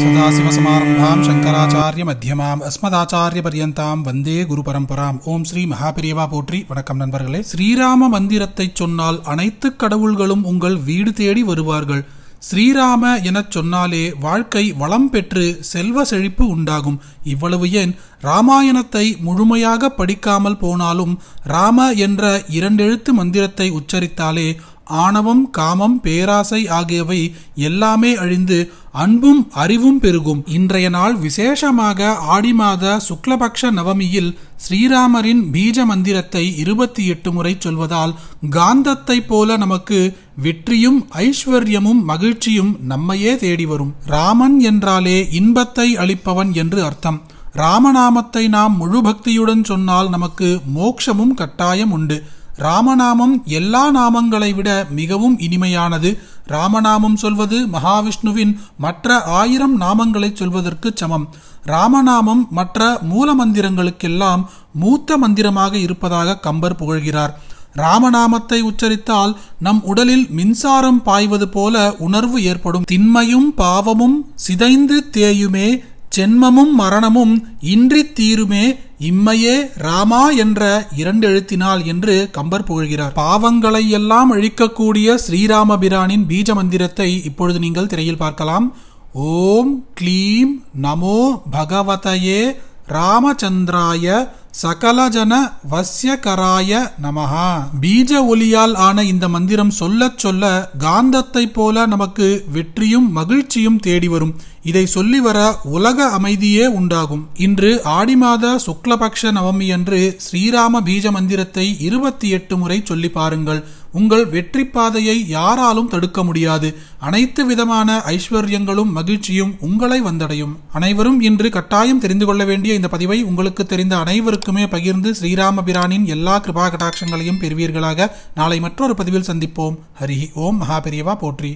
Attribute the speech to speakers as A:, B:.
A: सदाशिवसमारम्भां சங்கராச்சாரிய அஸ்மதாச்சாரிய பரியந்தாம் வந்தே குரு பரம்பராம் ஓம் ஸ்ரீ மகாபிரியவா போற்றி வணக்கம் நண்பர்களே ஸ்ரீராம மந்திரத்தை சொன்னால் அனைத்து கடவுள்களும் உங்கள் வீடு தேடி வருவார்கள் ஸ்ரீராம எனச் சொன்னாலே வாழ்க்கை வளம் பெற்று செல்வ செழிப்பு உண்டாகும் இவ்வளவு ஏன் ராமாயணத்தை முழுமையாக படிக்காமல் போனாலும் ராம என்ற இரண்டெழுத்து மந்திரத்தை உச்சரித்தாலே ஆணவம் காமம் பேராசை ஆகியவை எல்லாமே அழிந்து அன்பும் அறிவும் பெருகும் இன்றைய நாள் விசேஷமாக ஆடி மாத சுக்லபக்ஷ நவமியில் ஸ்ரீராமரின் பீஜ மந்திரத்தை இருபத்தி எட்டு முறை சொல்வதால் காந்தத்தைப் போல நமக்கு வெற்றியும் ஐஸ்வர்யமும் மகிழ்ச்சியும் நம்மையே தேடி வரும் ராமன் என்றாலே இன்பத்தை அளிப்பவன் என்று அர்த்தம் ராமநாமத்தை நாம் முழு பக்தியுடன் சொன்னால் நமக்கு மோக்ஷமும் கட்டாயம் உண்டு ராமநாமம் எல்லா நாமங்களை விட மிகவும் இனிமையானது ராமநாமம் சொல்வது மகாவிஷ்ணுவின் மற்ற ஆயிரம் நாமங்களை சொல்வதற்கு சமம் ராமநாமம் மற்ற மூல மந்திரங்களுக்கெல்லாம் மூத்த மந்திரமாக இருப்பதாக கம்பர் புகழ்கிறார் ராமநாமத்தை உச்சரித்தால் நம் உடலில் மின்சாரம் பாய்வது போல உணர்வு ஏற்படும் திண்மையும் பாவமும் சிதைந்து தேயுமே சென்மமும் மரணமும் இன்றி தீருமே இம்மையே ராமா என்ற இரண்டு எழுத்தினால் என்று கம்பர் புகழ்கிறார் பாவங்களை எல்லாம் அழிக்கக்கூடிய ஸ்ரீராமபிரானின் பீஜ மந்திரத்தை இப்பொழுது நீங்கள் திரையில் பார்க்கலாம் ஓம் க்ளீம் நமோ பகவதையே ராமச்சந்திராய சகலஜன வசியகராய நமகா பீஜ ஒலியால் ஆன இந்த மந்திரம் சொல்ல சொல்ல காந்தத்தை போல நமக்கு வெற்றியும் மகிழ்ச்சியும் தேடி வரும் இதை சொல்லி வர உலக அமைதியே உண்டாகும் இன்று ஆடி மாத சுக்லபக்ஷ நவமி அன்று ஸ்ரீராம பீஜ மந்திரத்தை இருபத்தி எட்டு முறை சொல்லி பாருங்கள் உங்கள் வெற்றி பாதையை யாராலும் தடுக்க முடியாது அனைத்து விதமான ஐஸ்வர்யங்களும் மகிழ்ச்சியும் உங்களை வந்தடையும் அனைவரும் இன்று கட்டாயம் தெரிந்து கொள்ள வேண்டிய இந்த பதிவை உங்களுக்கு தெரிந்த அனைவரும் அனைவருக்குமே பகிர்ந்து ஸ்ரீராமபிரானின் எல்லா கிருபா கடாட்சங்களையும் பெறுவீர்களாக நாளை மற்றொரு பதிவில் சந்திப்போம் ஹரிஹி ஓம் மகாபெரியவா போற்றி